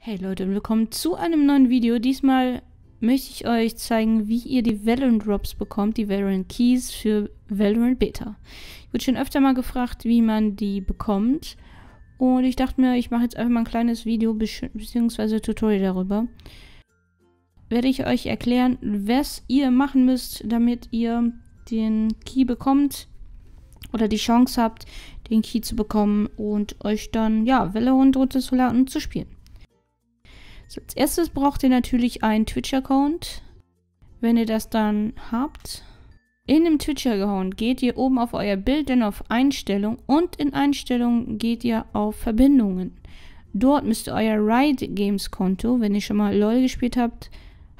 Hey Leute und willkommen zu einem neuen Video. Diesmal möchte ich euch zeigen, wie ihr die Valorant Drops bekommt, die Valorant Keys für Valorant Beta. Ich wurde schon öfter mal gefragt, wie man die bekommt. Und ich dachte mir, ich mache jetzt einfach mal ein kleines Video bzw. Tutorial darüber. Werde ich euch erklären, was ihr machen müsst, damit ihr den Key bekommt oder die Chance habt, den Key zu bekommen und euch dann, ja, Valorant runterzuladen und zu spielen. So, als erstes braucht ihr natürlich einen Twitch-Account. Wenn ihr das dann habt. In dem Twitch-Account geht ihr oben auf euer Bild, dann auf Einstellung und in Einstellungen geht ihr auf Verbindungen. Dort müsst ihr euer Riot Games Konto, wenn ihr schon mal LOL gespielt habt,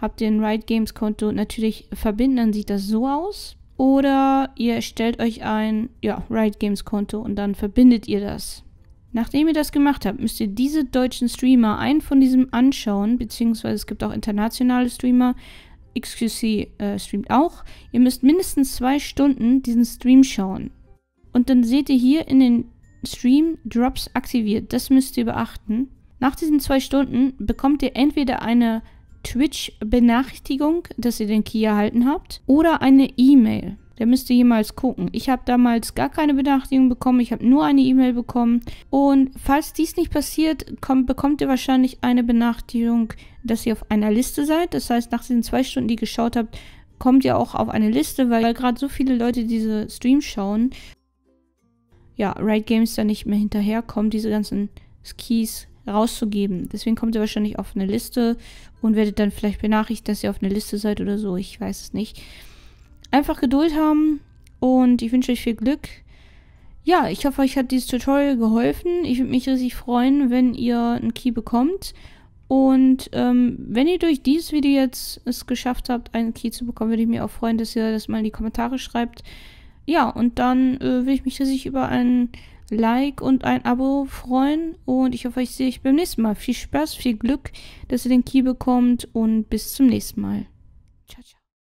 habt ihr ein Riot Games Konto natürlich verbinden, dann sieht das so aus. Oder ihr stellt euch ein ja, Riot Games Konto und dann verbindet ihr das. Nachdem ihr das gemacht habt, müsst ihr diese deutschen Streamer einen von diesem anschauen, beziehungsweise es gibt auch internationale Streamer. XQC äh, streamt auch. Ihr müsst mindestens zwei Stunden diesen Stream schauen. Und dann seht ihr hier in den Stream Drops aktiviert. Das müsst ihr beachten. Nach diesen zwei Stunden bekommt ihr entweder eine Twitch-Benachrichtigung, dass ihr den Key erhalten habt, oder eine E-Mail. Da müsst ihr jemals gucken. Ich habe damals gar keine Benachrichtigung bekommen. Ich habe nur eine E-Mail bekommen. Und falls dies nicht passiert, kommt, bekommt ihr wahrscheinlich eine Benachrichtigung, dass ihr auf einer Liste seid. Das heißt, nach diesen zwei Stunden, die ihr geschaut habt, kommt ihr auch auf eine Liste, weil gerade so viele Leute diese Streams schauen. Ja, Riot Games da nicht mehr hinterherkommt, diese ganzen Skis rauszugeben. Deswegen kommt ihr wahrscheinlich auf eine Liste und werdet dann vielleicht benachrichtigt, dass ihr auf einer Liste seid oder so. Ich weiß es nicht einfach Geduld haben und ich wünsche euch viel Glück. Ja, ich hoffe, euch hat dieses Tutorial geholfen. Ich würde mich riesig freuen, wenn ihr einen Key bekommt. Und ähm, wenn ihr durch dieses Video jetzt es geschafft habt, einen Key zu bekommen, würde ich mich auch freuen, dass ihr das mal in die Kommentare schreibt. Ja, und dann äh, würde ich mich riesig über ein Like und ein Abo freuen. Und ich hoffe, ich sehe euch beim nächsten Mal. Viel Spaß, viel Glück, dass ihr den Key bekommt und bis zum nächsten Mal. Ciao, ciao.